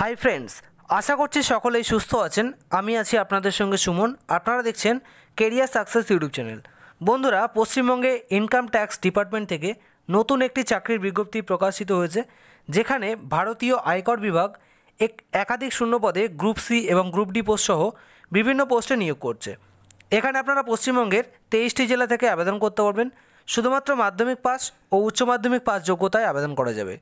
hi friends আশা করছি সকলেই সুস্থ আছেন আমি আছি আপনাদের সঙ্গে সুমন আপনারা দেখছেন কেরিয়ার সাকসেস ইউটিউব চ্যানেল বন্ধুরা পশ্চিমবঙ্গে ইনকাম ট্যাক্স ডিপার্টমেন্ট থেকে নতুন একটি চাকরির বিজ্ঞপ্তি প্রকাশিত হয়েছে যেখানে ভারতীয় আয়কর বিভাগ এক একাধিক শূন্য পদে গ্রুপ সি এবং গ্রুপ ডি পোস্ট সহ বিভিন্ন পোস্টে নিয়োগ করছে এখানে আপনারা পশ্চিমবঙ্গের তেইশটি জেলা থেকে আবেদন করতে পারবেন শুধুমাত্র মাধ্যমিক পাস ও উচ্চ মাধ্যমিক পাস যোগ্যতায় আবেদন করা যাবে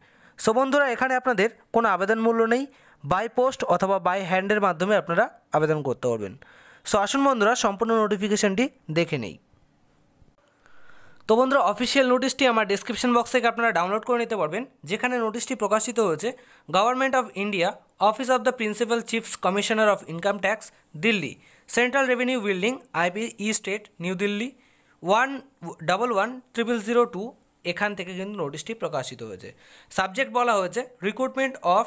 সো বন্ধুরা এখানে আপনাদের কোনো আবেদন মূল্য নেই বাই পোস্ট অথবা বাই হ্যান্ডের মাধ্যমে আপনারা আবেদন করতে পারবেন সো আসুন বন্ধুরা সম্পূর্ণ নোটিফিকেশানটি দেখে নেই তো বন্ধুরা অফিসিয়াল নোটিশটি আমার ডিসক্রিপশন বক্স থেকে আপনারা ডাউনলোড করে নিতে পারবেন যেখানে নোটিশটি প্রকাশিত হয়েছে government of India office of the principal chiefs commissioner of income tax Delhi central revenue building IP estate New Delhi one double one triple zero two এখান থেকে কিন্তু নোটিশটি প্রকাশিত হয়েছে সাবজেক্ট বলা হয়েছে recruitment of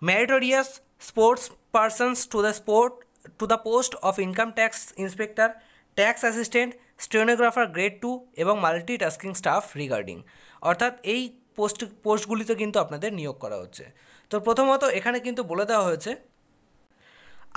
meritorious sports persons to the sport to the post of income tax inspector tax assistant stenographer grade two এবং multitasking staff regarding অর্থাৎ এই পোস্ট পোস্টগুলিতে কিন্তু আপনাদের নিয়োগ করা হচ্ছে তো প্রথমত এখানে কিন্তু বলে দেওয়া হয়েছে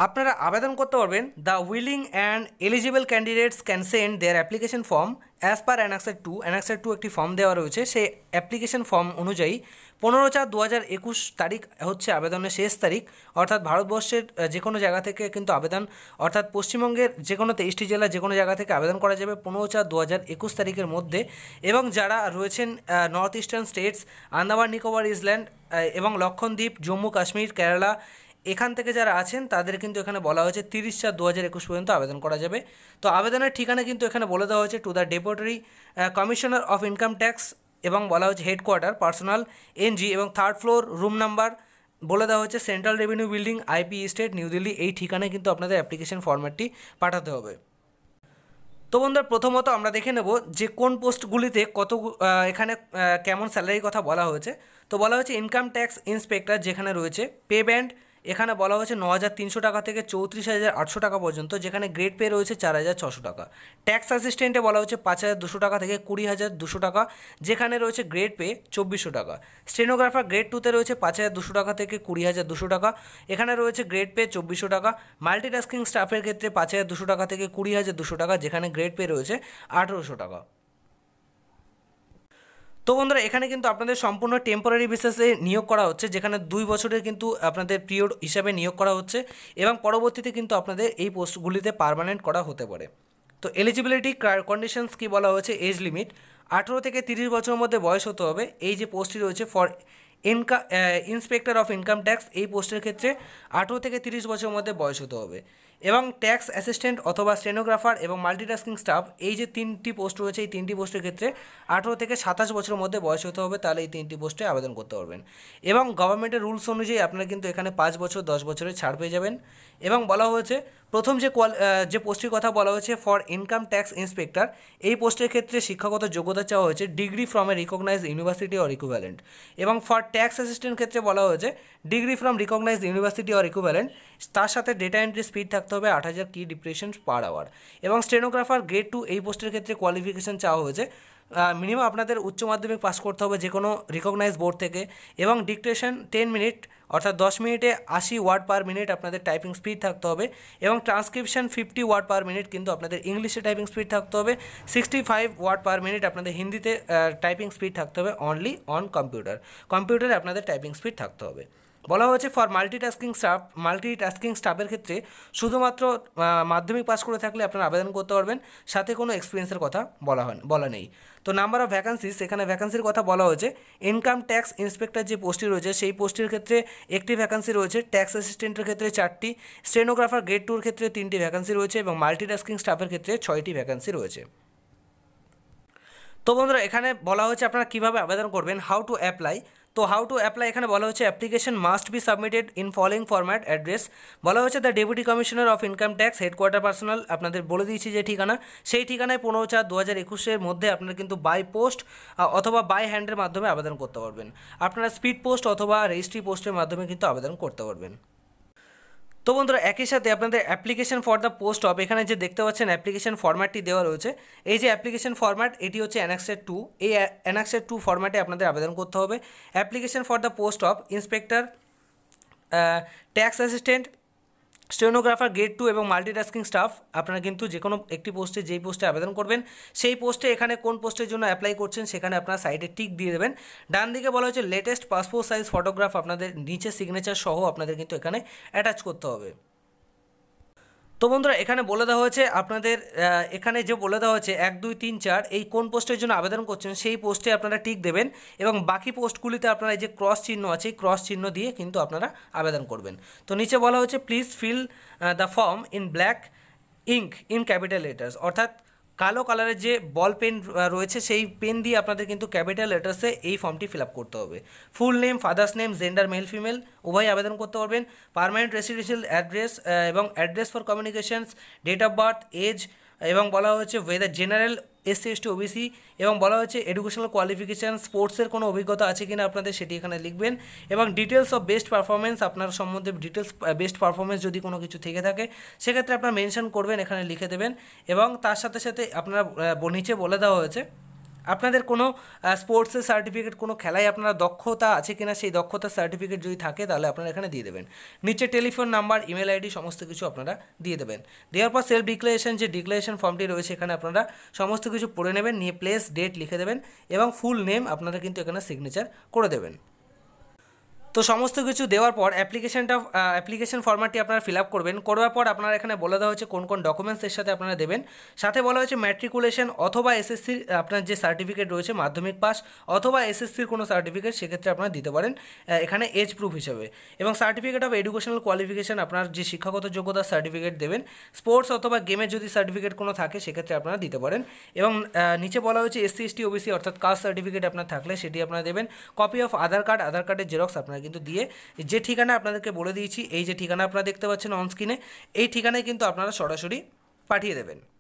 আপনারা আবেদন করতে পারবেন the willing and eligible candidates can send their application form as per annexure two annexure two একটি ফর্ম দেওয়া রয়েছে সেই অ্যাপ্লিকেশন ফর্ম অনুযায়ী পনেরো চার দু হাজার একুশ তারিখ হচ্ছে আবেদনের শেষ তারিখ অর্থাৎ ভারতবর্ষের যে কোনো জায়গা থেকে কিন্তু আবেদন অর্থাৎ পশ্চিমবঙ্গের যে কোনো তেইশটি জেলা যে কোনো জায়গা থেকে আবেদন করা যাবে পনেরো চার দু হাজার একুশ তারিখের মধ্যে এবং যারা রয়েছেন north eastern states Andaman Nicobar island এবং লক্ষণদ্বীপ জম্মু কাশ্মীর কেরালা এখান থেকে যারা আছেন তাদের কিন্তু এখানে বলা হয়েছে তিরিশ চার দু হাজার একুশ পর্যন্ত আবেদন করা যাবে তো আবেদনের ঠিকানা কিন্তু এখানে বলে দেওয়া হয়েছে to the deputy commissioner of income tax এবং বলা হয়েছে হেডকোয়ার্টার পার্সোনাল এনজি এবং থার্ড ফ্লোর রুম নাম্বার বলে দেওয়া হচ্ছে central revenue building IP state New Delhi এই ঠিকানায় কিন্তু আপনাদের অ্যাপ্লিকেশন ফর্ম্যাটটি পাঠাতে হবে তো বন্ধুরা প্রথমত আমরা দেখে নেব যে কোন পোস্টগুলিতে কত এখানে কেমন স্যালারির কথা বলা হয়েছে তো বলা হয়েছে ইনকাম ট্যাক্স ইন্সপেক্টর যেখানে রয়েছে পে ব্যান্ড এখানে বলা হয়েছে ন হাজার তিনশো টাকা থেকে চৌত্রিশ হাজার আটশো টাকা পর্যন্ত যেখানে গ্রেড পে রয়েছে চার হাজার ছশো টাকা ট্যাক্স অ্যাসিস্ট্যান্টে বলা হচ্ছে পাঁচ হাজার দুশো টাকা থেকে কুড়ি হাজার দুশো টাকা যেখানে রয়েছে গ্রেড পে চব্বিশশো টাকা স্টেনোগ্রাফার গ্রেড টুতে রয়েছে পাঁচ হাজার দুশো টাকা থেকে কুড়ি হাজার দুশো টাকা এখানে রয়েছে গ্রেড পে চব্বিশশো টাকা মাল্টিটাস্কিং স্টাফের ক্ষেত্রে পাঁচ হাজার দুশো টাকা থেকে কুড়ি হাজার দুশো টাকা যেখানে গ্রেড পে রয়েছে আঠেরোশো টাকা তো বন্ধুরা এখানে কিন্তু আপনাদের সম্পূর্ণ টেম্পোরারি বেসিসে নিয়োগ করা হচ্ছে যেখানে দুই বছরের কিন্তু আপনাদের পিরিয়ড হিসাবে নিয়োগ করা হচ্ছে এবং পরবর্তীতে কিন্তু আপনাদের এই পোস্টগুলিতে পারমানেন্ট করা হতে পারে তো এলিজিবিলিটি কন্ডিশনস কি বলা হয়েছে এজ লিমিট আঠেরো থেকে তিরিশ বছরের মধ্যে বয়স হতে হবে এই যে পোস্টটি রয়েছে ফর ইনকা ইন্সপেক্টর অফ ইনকাম ট্যাক্স এই পোস্টের ক্ষেত্রে আঠেরো থেকে তিরিশ বছরের মধ্যে বয়স হতে হবে এবং ট্যাক্স অ্যাসিস্ট্যান্ট অথবা স্টেনোগ্রাফার এবং মাল্টিটাস্কিং স্টাফ এই যে তিনটি পোস্ট রয়েছে এই তিনটি পোস্টের ক্ষেত্রে আঠেরো থেকে সাতাশ বছরের মধ্যে বয়স হতে হবে তাহলে এই তিনটি পোস্টে আবেদন করতে পারবেন এবং গভর্নমেন্টের রুলস অনুযায়ী আপনারা কিন্তু এখানে পাঁচ বছর দশ বছরের ছাড় পেয়ে যাবেন এবং বলা হয়েছে প্রথম যে কোয়াল যে পোস্টের কথা বলা হয়েছে ফর ইনকাম ট্যাক্স ইন্সপেক্টর এই পোস্টের ক্ষেত্রে শিক্ষাগত যোগ্যতা চাওয়া হয়েছে degree from a recognise university or equivalent এবং ফর ট্যাক্স অ্যাসিস্ট্যান্ট ক্ষেত্রে বলা হয়েছে degree from recognise university or equivalent তার সাথে ডেটা এন্ট্রি স্পিড থাকতে হবে আট হাজার কি ডিপ্রেশন পার আওয়ার এবং স্টেনোগ্রাফার গ্রেড টু এই পোস্টের ক্ষেত্রে কোয়ালিফিকেশন চাওয়া হয়েছে মিনিমাম আপনাদের উচ্চ মাধ্যমিক পাস করতে হবে যে কোনো রিকগনাইজ বোর্ড থেকে এবং ডিকটেশন টেন মিনিট অর্থাৎ দশ মিনিটে আশি ওয়ার্ড পার মিনিট আপনাদের টাইপিং স্পিড থাকতে হবে এবং transcription fifty word per minute কিন্তু আপনাদের ইংলিশে টাইপিং স্পিড থাকতে হবে sixty five word per minute আপনাদের হিন্দিতে টাইপিং স্পিড থাকতে হবে অনলি অন কম্পিউটার কম্পিউটারে আপনাদের টাইপিং স্পিড থাকতে হবে বলা হয়েছে ফর মাল্টিটাস্কিং স্টাফ মাল্টিটাস্কিং স্টাফের ক্ষেত্রে শুধুমাত্র মাধ্যমিক পাস করে থাকলে আপনারা আবেদন করতে পারবেন সাথে কোনো এক্সপিরিয়েন্সের কথা বলা হয় বলা নেই তো নাম্বার অফ ভ্যাকান্সিস এখানে ভ্যাকান্সির কথা বলা হয়েছে ইনকাম ট্যাক্স ইন্সপেক্টর যে পোস্টটি রয়েছে সেই পোস্টের ক্ষেত্রে একটি ভ্যাকান্সি রয়েছে ট্যাক্স অ্যাসিস্ট্যান্টের ক্ষেত্রে চারটি স্টেনোগ্রাফার গ্রেড টুর ক্ষেত্রে তিনটি ভ্যাকান্সি রয়েছে এবং মাল্টিটাস্কিং স্টাফের ক্ষেত্রে ছয়টি ভ্যাকান্সি রয়েছে তো বন্ধুরা এখানে বলা হয়েছে আপনারা কীভাবে আবেদন করবেন হাউ টু অ্যাপ্লাই তো হাউ টু অ্যাপ্লাই এখানে বলা হচ্ছে application must be submitted in following format address বলা হচ্ছে the deputy commissioner of income tax headquarter personal আপনাদের বলে দিয়েছি যে ঠিকানা সেই ঠিকানায় পনেরো চার দু হাজার একুশের মধ্যে আপনারা কিন্তু বাই পোস্ট অথবা বাই হ্যান্ডের মাধ্যমে আবেদন করতে পারবেন আপনারা স্পিড পোস্ট অথবা রেজিস্ট্রি পোস্টের মাধ্যমে কিন্তু আবেদন করতে পারবেন তো বন্ধুরা একই সাথে আপনাদের application for the post of এখানে যে দেখতে পাচ্ছেন অ্যাপ্লিকেশন ফর্ম্যাটটি দেওয়া রয়েছে এই যে অ্যাপ্লিকেশন ফর্ম্যাট এটি হচ্ছে অ্যানাক্সের টু এই অ্যানাক্সের টু ফর্ম্যাটে আপনাদের আবেদন করতে হবে application for the post of inspector tax assistant stenographer grade two এবং মাল্টিটাস্কিং স্টাফ আপনারা কিন্তু যে কোনো একটি পোস্টে যেই পোস্টে আবেদন করবেন সেই পোস্টে এখানে কোন পোস্টের জন্য অ্যাপ্লাই করছেন সেখানে আপনারা সাইডে টিক দিয়ে দেবেন ডান দিকে বলা হয়েছে লেটেস্ট পাসপোর্ট সাইজ ফটোগ্রাফ আপনাদের নিচে সিগনেচার সহ আপনাদের কিন্তু এখানে অ্যাটাচ করতে হবে তো বন্ধুরা এখানে বলে দেওয়া হয়েছে আপনাদের এখানে যে বলে দেওয়া হয়েছে এক দুই তিন চার এই কোন পোস্টের জন্য আবেদন করছেন সেই পোস্টে আপনারা টিক দেবেন এবং বাকি পোস্টগুলিতে আপনারা এই যে ক্রস চিহ্ন আছে এই ক্রস চিহ্ন দিয়ে কিন্তু আপনারা আবেদন করবেন তো নিচে বলা হচ্ছে please fill the form in black ink in capital letters অর্থাৎ কালো কালারের যে বল পেন রয়েছে সেই পেন দিয়ে আপনাদের কিন্তু ক্যাপিটাল লেটার্সে এই ফর্মটি ফিল করতে হবে full name father's name gender male female উভয় আবেদন করতে পারবেন পারমানেন্ট রেসিডেন্সিয়াল অ্যাড্রেস এবং address for communications date of birth age এবং বলা হয়েছে whether general SC ST OBC এবং বলা হয়েছে এডুকেশনাল কোয়ালিফিকেশান স্পোর্টসের কোনো অভিজ্ঞতা আছে কিনা আপনাদের সেটি এখানে লিখবেন এবং ডিটেলস অফ বেস্ট পারফরমেন্স আপনার সম্বন্ধে ডিটেলস বেস্ট পারফরমেন্স যদি কোনো কিছু থেকে থাকে সেক্ষেত্রে আপনারা মেনশন করবেন এখানে লিখে দেবেন এবং তার সাথে সাথে আপনারা নিচে বলে দেওয়া হয়েছে আপনাদের কোনো স্পোর্টসের সার্টিফিকেট কোনো খেলায় আপনারা দক্ষতা আছে কিনা সেই দক্ষতার সার্টিফিকেট যদি থাকে তাহলে আপনারা এখানে দিয়ে দেবেন নিচে টেলিফোন নাম্বার ইমেল আইডি সমস্ত কিছু আপনারা দিয়ে দেবেন দেওয়ার পর সেলফ ডিক্লারেশন যে ডিক্লারেশন ফর্মটি রয়েছে এখানে আপনারা সমস্ত কিছু পড়ে নেবেন নিয়ে প্লেস ডেট লিখে দেবেন এবং ফুল নেম আপনারা কিন্তু এখানে সিগনেচার করে দেবেন তো সমস্ত কিছু দেওয়ার পর অ্যাপ্লিকেশানটা অ্যাপ্লিকেশান ফর্মাটটি আপনারা ফিল আপ করবেন করার পর আপনারা এখানে বলে দেওয়া হচ্ছে কোন কোন ডকুমেন্টসের সাথে আপনারা দেবেন সাথে বলা হয়েছে ম্যাট্রিকুলেশন অথবা এসএসসির আপনার যে সার্টিফিকেট রয়েছে মাধ্যমিক পাস অথবা এসএসসির কোনো সার্টিফিকেট সেক্ষেত্রে আপনারা দিতে পারেন এখানে এজ প্রুফ হিসেবে এবং সার্টিফিকেট অফ এডুকেশনাল কোয়ালিফিকেশান আপনার যে শিক্ষাগত যোগ্যতার সার্টিফিকেট দেবেন স্পোর্টস অথবা গেমের যদি সার্টিফিকেট কোনো থাকে সেক্ষেত্রে আপনারা দিতে পারেন এবং নিচে বলা হয়েছে এসসি এসটি ওবিসি অর্থাৎ কাস্ট সার্টিফিকেট আপনার থাকলে সেটি আপনারা দেবেন copy of Aadhaar card Aadhaar কার্ডের জেরক্স আপনার কিন্তু দিয়ে যে ঠিকানা আপনাদেরকে বলে দিয়েছি এই যে ঠিকানা আপনারা দেখতে পাচ্ছেন অনস্ক্রিনে এই ঠিকানায় কিন্তু আপনারা সরাসরি পাঠিয়ে দেবেন